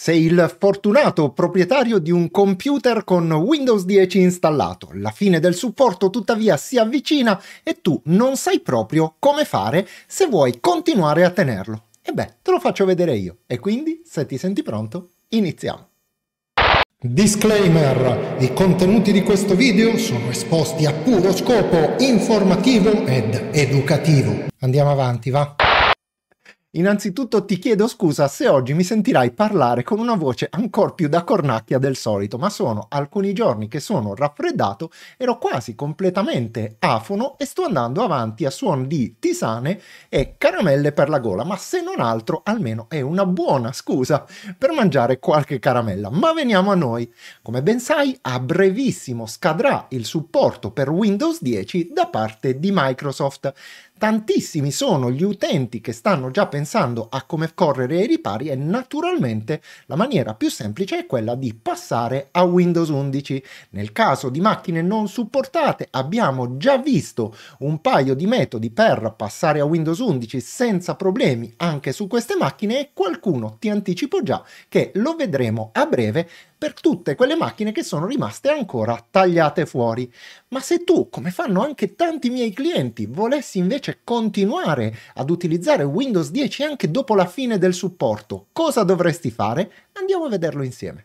Sei il fortunato proprietario di un computer con Windows 10 installato. La fine del supporto tuttavia si avvicina e tu non sai proprio come fare se vuoi continuare a tenerlo. E beh, te lo faccio vedere io. E quindi, se ti senti pronto, iniziamo. Disclaimer: i contenuti di questo video sono esposti a puro scopo informativo ed educativo. Andiamo avanti, va. Innanzitutto ti chiedo scusa se oggi mi sentirai parlare con una voce ancora più da cornacchia del solito, ma sono alcuni giorni che sono raffreddato, ero quasi completamente afono e sto andando avanti a suon di tisane e caramelle per la gola, ma se non altro almeno è una buona scusa per mangiare qualche caramella. Ma veniamo a noi. Come ben sai, a brevissimo scadrà il supporto per Windows 10 da parte di Microsoft tantissimi sono gli utenti che stanno già pensando a come correre ai ripari e naturalmente la maniera più semplice è quella di passare a Windows 11. Nel caso di macchine non supportate abbiamo già visto un paio di metodi per passare a Windows 11 senza problemi anche su queste macchine e qualcuno ti anticipo già che lo vedremo a breve per tutte quelle macchine che sono rimaste ancora tagliate fuori. Ma se tu, come fanno anche tanti miei clienti, volessi invece continuare ad utilizzare Windows 10 anche dopo la fine del supporto, cosa dovresti fare? Andiamo a vederlo insieme.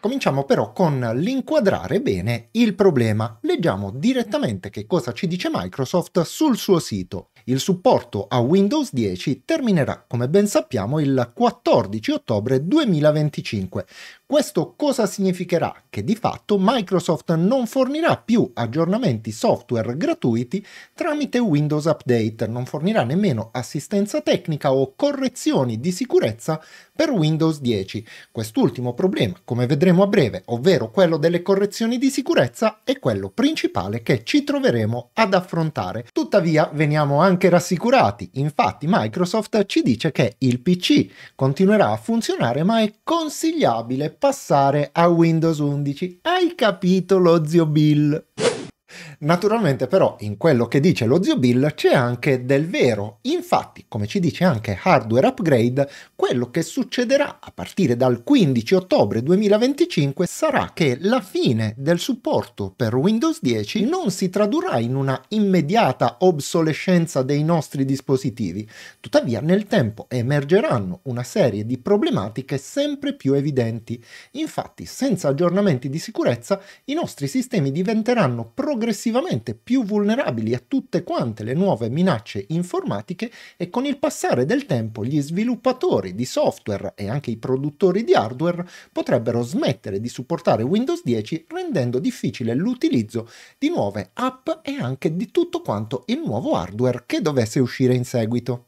Cominciamo però con l'inquadrare bene il problema. Leggiamo direttamente che cosa ci dice Microsoft sul suo sito. Il supporto a Windows 10 terminerà, come ben sappiamo, il 14 ottobre 2025, questo cosa significherà? Che di fatto Microsoft non fornirà più aggiornamenti software gratuiti tramite Windows Update, non fornirà nemmeno assistenza tecnica o correzioni di sicurezza per Windows 10. Quest'ultimo problema, come vedremo a breve, ovvero quello delle correzioni di sicurezza, è quello principale che ci troveremo ad affrontare. Tuttavia veniamo anche rassicurati, infatti Microsoft ci dice che il PC continuerà a funzionare ma è consigliabile passare a Windows 11. Hai capito lo zio Bill? Naturalmente però in quello che dice lo zio Bill c'è anche del vero, infatti come ci dice anche Hardware Upgrade, quello che succederà a partire dal 15 ottobre 2025 sarà che la fine del supporto per Windows 10 non si tradurrà in una immediata obsolescenza dei nostri dispositivi, tuttavia nel tempo emergeranno una serie di problematiche sempre più evidenti, infatti senza aggiornamenti di sicurezza i nostri sistemi diventeranno progressivamente progressivamente più vulnerabili a tutte quante le nuove minacce informatiche e con il passare del tempo gli sviluppatori di software e anche i produttori di hardware potrebbero smettere di supportare Windows 10 rendendo difficile l'utilizzo di nuove app e anche di tutto quanto il nuovo hardware che dovesse uscire in seguito.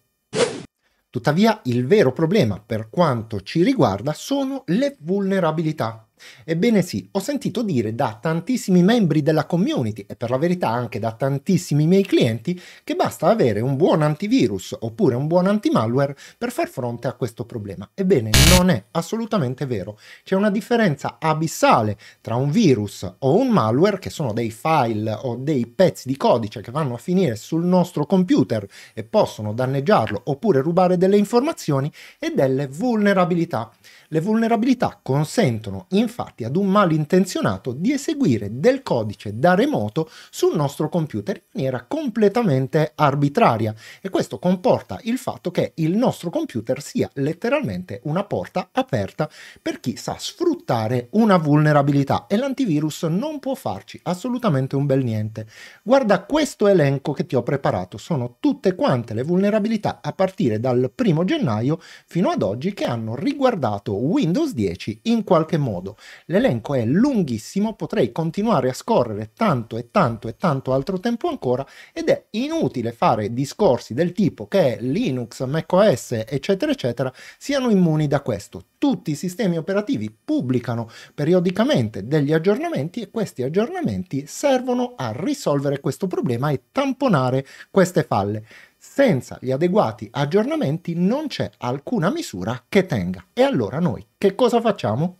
Tuttavia il vero problema per quanto ci riguarda sono le vulnerabilità Ebbene sì, ho sentito dire da tantissimi membri della community e per la verità anche da tantissimi miei clienti che basta avere un buon antivirus oppure un buon antimalware per far fronte a questo problema. Ebbene non è assolutamente vero. C'è una differenza abissale tra un virus o un malware, che sono dei file o dei pezzi di codice che vanno a finire sul nostro computer e possono danneggiarlo oppure rubare delle informazioni, e delle vulnerabilità. Le vulnerabilità consentono infatti ad un malintenzionato di eseguire del codice da remoto sul nostro computer in maniera completamente arbitraria e questo comporta il fatto che il nostro computer sia letteralmente una porta aperta per chi sa sfruttare una vulnerabilità e l'antivirus non può farci assolutamente un bel niente. Guarda questo elenco che ti ho preparato, sono tutte quante le vulnerabilità a partire dal primo gennaio fino ad oggi che hanno riguardato Windows 10 in qualche modo. L'elenco è lunghissimo, potrei continuare a scorrere tanto e tanto e tanto altro tempo ancora ed è inutile fare discorsi del tipo che Linux, macOS, eccetera, eccetera, siano immuni da questo. Tutti i sistemi operativi pubblicano periodicamente degli aggiornamenti e questi aggiornamenti servono a risolvere questo problema e tamponare queste falle senza gli adeguati aggiornamenti non c'è alcuna misura che tenga. E allora noi che cosa facciamo?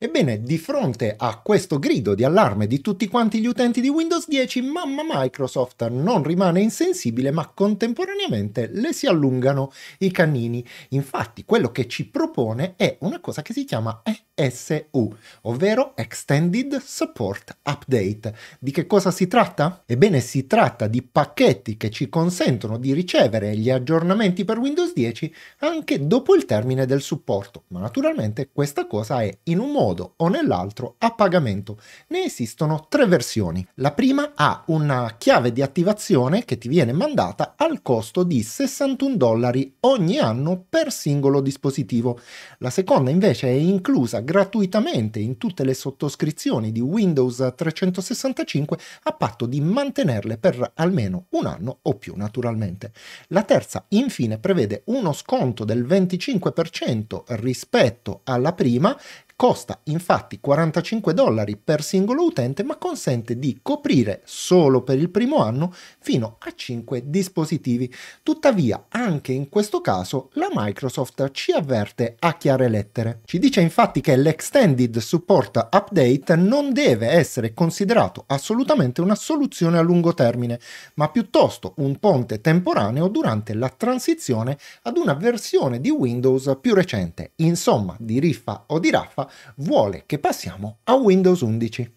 Ebbene, di fronte a questo grido di allarme di tutti quanti gli utenti di Windows 10, mamma Microsoft non rimane insensibile, ma contemporaneamente le si allungano i canini. Infatti, quello che ci propone è una cosa che si chiama ESU, ovvero Extended Support Update. Di che cosa si tratta? Ebbene, si tratta di pacchetti che ci consentono di ricevere gli aggiornamenti per Windows 10 anche dopo il termine del supporto, ma naturalmente questa cosa è in un modo modo o nell'altro a pagamento. Ne esistono tre versioni. La prima ha una chiave di attivazione che ti viene mandata al costo di 61 dollari ogni anno per singolo dispositivo. La seconda invece è inclusa gratuitamente in tutte le sottoscrizioni di Windows 365 a patto di mantenerle per almeno un anno o più naturalmente. La terza infine prevede uno sconto del 25% rispetto alla prima Costa infatti 45 dollari per singolo utente ma consente di coprire solo per il primo anno fino a 5 dispositivi. Tuttavia anche in questo caso la Microsoft ci avverte a chiare lettere. Ci dice infatti che l'Extended Support Update non deve essere considerato assolutamente una soluzione a lungo termine, ma piuttosto un ponte temporaneo durante la transizione ad una versione di Windows più recente. Insomma, di riffa o di raffa, vuole che passiamo a Windows 11.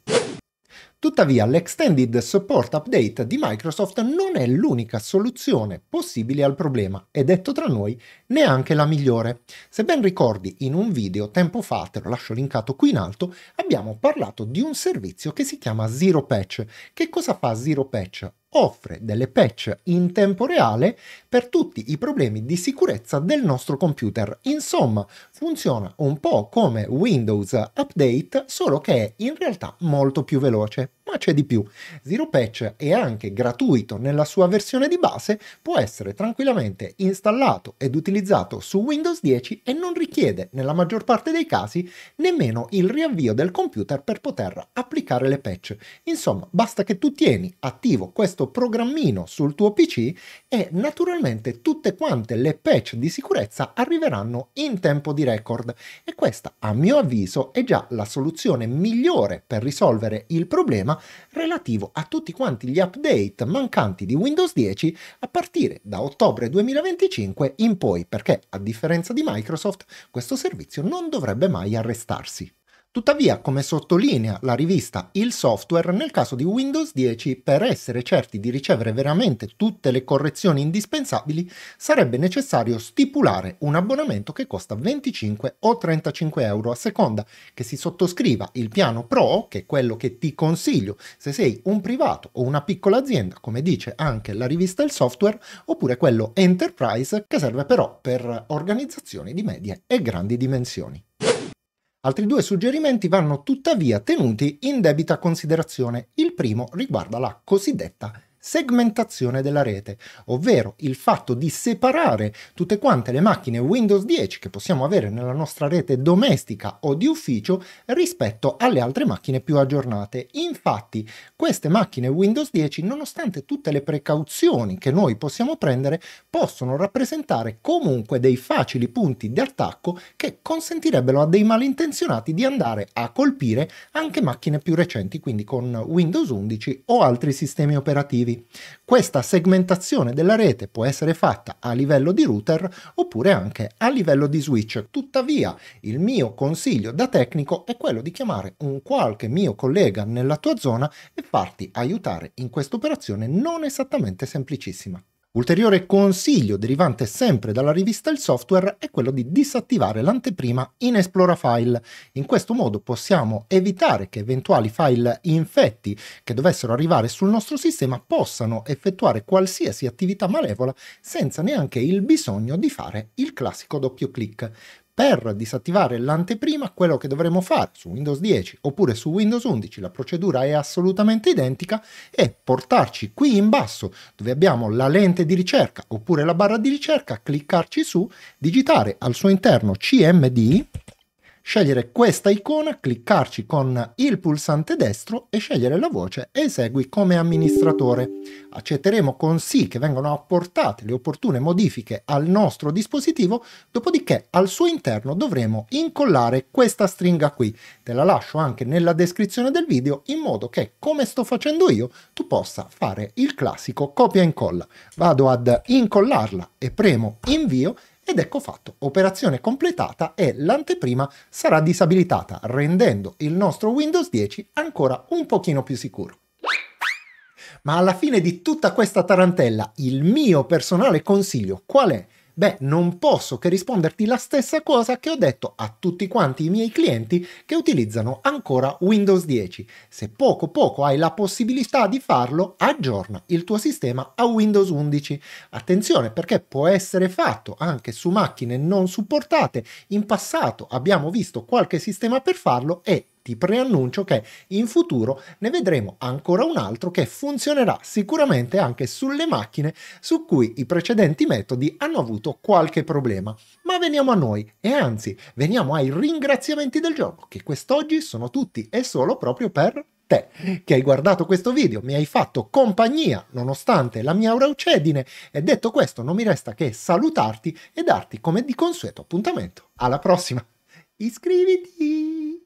Tuttavia l'Extended Support Update di Microsoft non è l'unica soluzione possibile al problema e detto tra noi neanche la migliore. Se ben ricordi in un video tempo fa, te lo lascio linkato qui in alto, abbiamo parlato di un servizio che si chiama Zero Patch. Che cosa fa Zero Patch? offre delle patch in tempo reale per tutti i problemi di sicurezza del nostro computer. Insomma, funziona un po' come Windows Update, solo che è in realtà molto più veloce ma c'è di più. Zero Patch è anche gratuito nella sua versione di base, può essere tranquillamente installato ed utilizzato su Windows 10 e non richiede, nella maggior parte dei casi, nemmeno il riavvio del computer per poter applicare le patch. Insomma, basta che tu tieni attivo questo programmino sul tuo PC e naturalmente tutte quante le patch di sicurezza arriveranno in tempo di record e questa, a mio avviso, è già la soluzione migliore per risolvere il problema relativo a tutti quanti gli update mancanti di Windows 10 a partire da ottobre 2025 in poi, perché a differenza di Microsoft questo servizio non dovrebbe mai arrestarsi. Tuttavia, come sottolinea la rivista Il Software, nel caso di Windows 10, per essere certi di ricevere veramente tutte le correzioni indispensabili, sarebbe necessario stipulare un abbonamento che costa 25 o 35 euro a seconda che si sottoscriva il piano Pro, che è quello che ti consiglio se sei un privato o una piccola azienda, come dice anche la rivista Il Software, oppure quello Enterprise, che serve però per organizzazioni di medie e grandi dimensioni. Altri due suggerimenti vanno tuttavia tenuti in debita considerazione. Il primo riguarda la cosiddetta segmentazione della rete, ovvero il fatto di separare tutte quante le macchine Windows 10 che possiamo avere nella nostra rete domestica o di ufficio rispetto alle altre macchine più aggiornate. Infatti, queste macchine Windows 10, nonostante tutte le precauzioni che noi possiamo prendere, possono rappresentare comunque dei facili punti di attacco che consentirebbero a dei malintenzionati di andare a colpire anche macchine più recenti, quindi con Windows 11 o altri sistemi operativi brevi. Questa segmentazione della rete può essere fatta a livello di router oppure anche a livello di switch. Tuttavia, il mio consiglio da tecnico è quello di chiamare un qualche mio collega nella tua zona e farti aiutare in questa operazione non esattamente semplicissima. Ulteriore consiglio derivante sempre dalla rivista Il Software è quello di disattivare l'anteprima in Esplora File. In questo modo possiamo evitare che eventuali file infetti che dovessero arrivare sul nostro sistema possano effettuare qualsiasi attività malevola senza neanche il bisogno di fare il classico doppio clic per disattivare l'anteprima quello che dovremo fare su Windows 10 oppure su Windows 11, la procedura è assolutamente identica, è portarci qui in basso dove abbiamo la lente di ricerca oppure la barra di ricerca, cliccarci su, digitare al suo interno CMD scegliere questa icona, cliccarci con il pulsante destro e scegliere la voce Esegui come amministratore. Accetteremo con sì che vengano apportate le opportune modifiche al nostro dispositivo, dopodiché al suo interno dovremo incollare questa stringa qui. Te la lascio anche nella descrizione del video in modo che, come sto facendo io, tu possa fare il classico copia e incolla. Vado ad incollarla e premo invio ed ecco fatto, operazione completata e l'anteprima sarà disabilitata, rendendo il nostro Windows 10 ancora un pochino più sicuro. Ma alla fine di tutta questa tarantella, il mio personale consiglio qual è? Beh, non posso che risponderti la stessa cosa che ho detto a tutti quanti i miei clienti che utilizzano ancora Windows 10. Se poco poco hai la possibilità di farlo, aggiorna il tuo sistema a Windows 11. Attenzione perché può essere fatto anche su macchine non supportate. In passato abbiamo visto qualche sistema per farlo e ti preannuncio che in futuro ne vedremo ancora un altro che funzionerà sicuramente anche sulle macchine su cui i precedenti metodi hanno avuto qualche problema. Ma veniamo a noi e anzi veniamo ai ringraziamenti del giorno che quest'oggi sono tutti e solo proprio per te che hai guardato questo video, mi hai fatto compagnia nonostante la mia uraucedine e detto questo non mi resta che salutarti e darti come di consueto appuntamento alla prossima. Iscriviti!